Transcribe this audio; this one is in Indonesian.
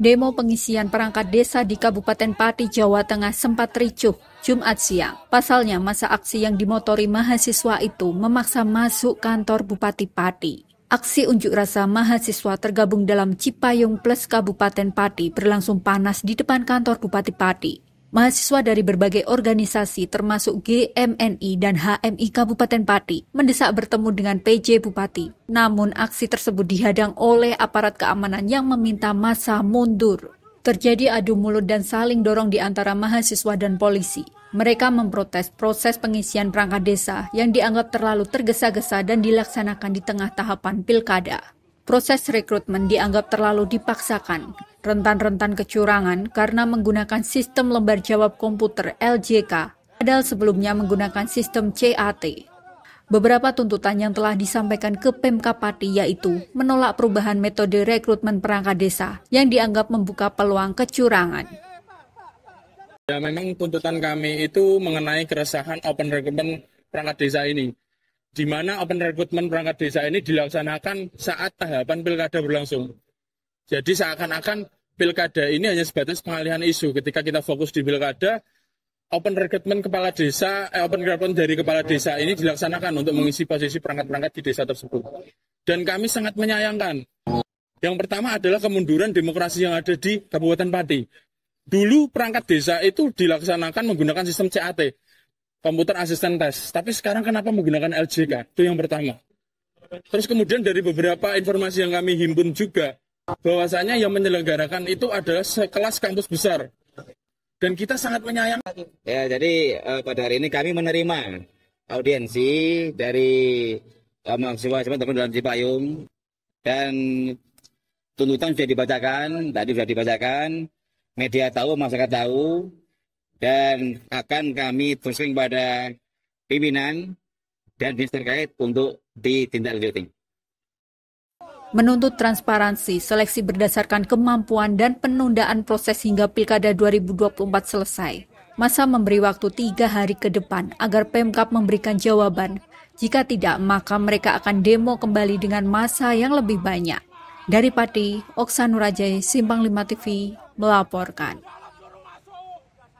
Demo pengisian perangkat desa di Kabupaten Pati, Jawa Tengah sempat ricuh Jumat siang. Pasalnya masa aksi yang dimotori mahasiswa itu memaksa masuk kantor Bupati Pati. Aksi unjuk rasa mahasiswa tergabung dalam Cipayung Plus Kabupaten Pati berlangsung panas di depan kantor Bupati Pati. Mahasiswa dari berbagai organisasi termasuk GMNI dan HMI Kabupaten Pati mendesak bertemu dengan PJ Bupati. Namun aksi tersebut dihadang oleh aparat keamanan yang meminta masa mundur. Terjadi adu mulut dan saling dorong di antara mahasiswa dan polisi. Mereka memprotes proses pengisian perangkat desa yang dianggap terlalu tergesa-gesa dan dilaksanakan di tengah tahapan pilkada proses rekrutmen dianggap terlalu dipaksakan, rentan-rentan kecurangan karena menggunakan sistem lembar jawab komputer LJK, padahal sebelumnya menggunakan sistem CAT. Beberapa tuntutan yang telah disampaikan ke Pati yaitu menolak perubahan metode rekrutmen perangkat desa yang dianggap membuka peluang kecurangan. Ya, memang tuntutan kami itu mengenai keresahan open recruitment perangkat desa ini di mana open recruitment perangkat desa ini dilaksanakan saat tahapan pilkada berlangsung. Jadi seakan-akan pilkada ini hanya sebatas pengalihan isu. Ketika kita fokus di pilkada, open recruitment kepala desa, eh, open recruitment dari kepala desa ini dilaksanakan untuk mengisi posisi perangkat-perangkat di desa tersebut. Dan kami sangat menyayangkan. Yang pertama adalah kemunduran demokrasi yang ada di Kabupaten Pati. Dulu perangkat desa itu dilaksanakan menggunakan sistem CAT komputer asisten tes. Tapi sekarang kenapa menggunakan LJK? Itu yang pertama. Terus kemudian dari beberapa informasi yang kami himpun juga, bahwasanya yang menyelenggarakan itu adalah sekelas kampus besar. Dan kita sangat menyayangkan. Ya, jadi uh, pada hari ini kami menerima audiensi dari uh, mahasiswa teman-teman dalam Cipayung dan tuntutan sudah dibacakan, tadi sudah dibacakan, media tahu, masyarakat tahu, dan akan kami pusing pada pimpinan dan dinas terkait untuk ditindaklanjuti. Menuntut transparansi, seleksi berdasarkan kemampuan dan penundaan proses hingga Pilkada 2024 selesai. Masa memberi waktu tiga hari ke depan agar Pemkap memberikan jawaban. Jika tidak, maka mereka akan demo kembali dengan masa yang lebih banyak. Dari Pati, Oksanurajay, Simpang Lima TV, melaporkan.